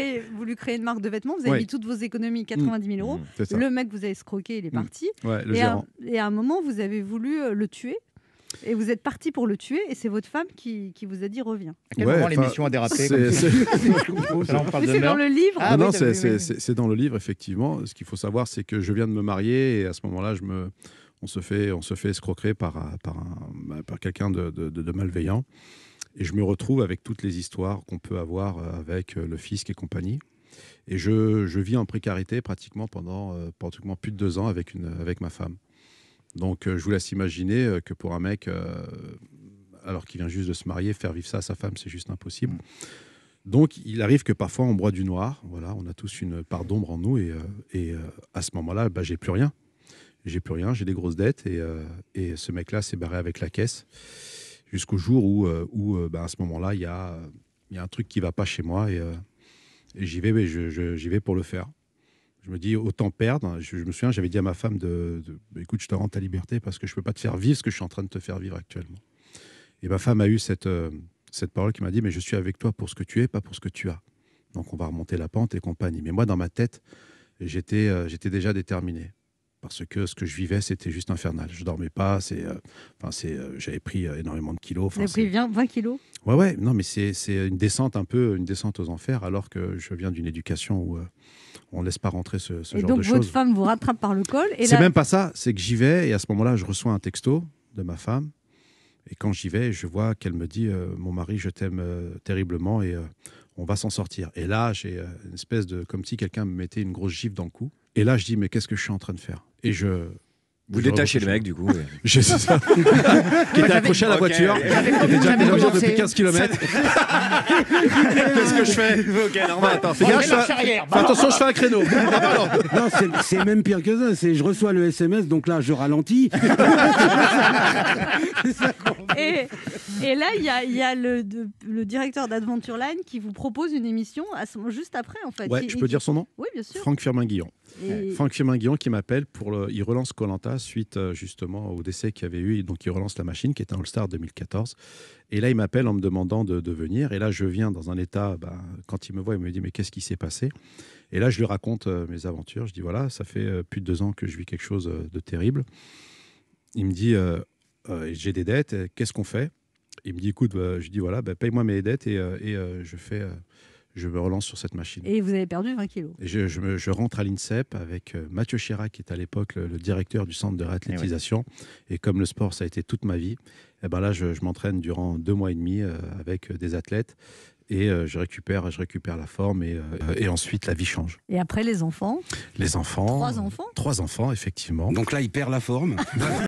avez voulu créer une marque de vêtements, vous avez mis toutes vos économies, 90 mmh. 000 mmh, euros. le mec vous avez escroqué, il est mmh. parti. et, à, un moment, vous avez voulu euh, le tuer. Et vous êtes parti pour le tuer, et c'est votre femme qui, qui, vous a dit reviens. À quel moment l'émission a dérapé C'est dans le livre. Ah, ah non, c'est dans le livre, effectivement. Ce qu'il faut savoir, c'est que je viens de me marier, et à ce moment-là, je me on se fait, on se fait escroquer par, par, bah, par quelqu'un de, de, de, malveillant. Et je me retrouve avec toutes les histoires qu'on peut avoir euh, avec euh, le fisc et compagnie. Et je, je vis en précarité pratiquement pendant euh, pratiquement plus de deux ans avec, une, avec ma femme. Donc je vous laisse imaginer que pour un mec, alors qu'il vient juste de se marier, faire vivre ça à sa femme, c'est juste impossible. Donc il arrive que parfois on broie du noir. Voilà, on a tous une part d'ombre en nous et, et à ce moment-là, bah, j'ai plus rien. J'ai plus rien, j'ai des grosses dettes et, et ce mec-là s'est barré avec la caisse jusqu'au jour où, ben, à ce moment-là, il y a, un truc qui ne va pas chez moi et, euh, j'y vais, j'y vais pour le faire. Je me dis, autant perdre. Je, me souviens, j'avais dit à ma femme de, bah, écoute, je te rends ta liberté parce que je ne peux pas te faire vivre ce que je suis en train de te faire vivre actuellement. Et ma femme a eu cette, cette parole qui m'a dit, mais je suis avec toi pour ce que tu es, pas pour ce que tu as. Donc on va remonter la pente et compagnie. Mais moi, dans ma tête, j'étais, j'étais déjà déterminé parce que ce que je vivais, c'était juste infernal. Je dormais pas, c'est, euh, c'est, euh, j'avais pris euh, énormément de kilos. j'avais pris 20 kilos Ouais, ouais, non, mais c'est, une descente un peu, une descente aux enfers, alors que je viens d'une éducation où on ne laisse pas rentrer ce, genre de choses. Et donc votre femme vous rattrape par le col et C'est même pas ça, c'est que j'y vais et à ce moment-là, je reçois un texto de ma femme. Et quand j'y vais, je vois qu'elle me dit Mon mari, je t'aime terriblement et on va s'en sortir. Et là, j'ai une espèce de. comme si quelqu'un me mettait une grosse gifle dans le cou. Et là, je dis Mais qu'est-ce que je suis en train de faire et je vous détachez le mec, du coup. sais ça. qui était accroché à la voiture. voiture. était déjà depuis 15 km. Qu'est-ce que je fais Ok, normal. attention, je fais un créneau. non, c'est même pire que ça. C'est je reçois le SMS, donc là, je ralentis. et, là, il y a, le, le, directeur d'Adventureline qui vous propose une émission juste après, en fait. Ouais, je peux dire son nom Oui, bien sûr. Franck Firmin-Guillon. Eh, et... Franck guillon qui m'appelle pour il relance Colanta suite euh, justement au décès qu'il y avait eu, donc il relance la machine qui était un All-Star 2014. Et là, il m'appelle en me demandant de, venir. Et là, je viens dans un état, ben, quand il me voit, il me dit mais qu'est-ce qui s'est passé Et là, je lui raconte euh, mes aventures. Je dis voilà, ça fait euh, plus de deux ans que je vis quelque chose de terrible. Il me dit j'ai des dettes, qu'est-ce qu'on fait Il me dit écoute, bah, je dis voilà, bah, paye-moi mes dettes et, je fais je me relance sur cette machine. Et vous avez perdu 20 kilos. je, rentre à l'INSEP avec euh, Mathieu Chirac, qui est à l'époque le, directeur du centre de eh réathlétisation. Et, comme le sport, ça a été toute ma vie, et eh ben là, je, m'entraîne durant deux mois et demi euh, avec euh, des athlètes et je récupère, je récupère la forme et, ensuite la vie change. Et après les enfants Les enfants. Trois enfants Trois enfants, effectivement. Donc là, il perd la forme.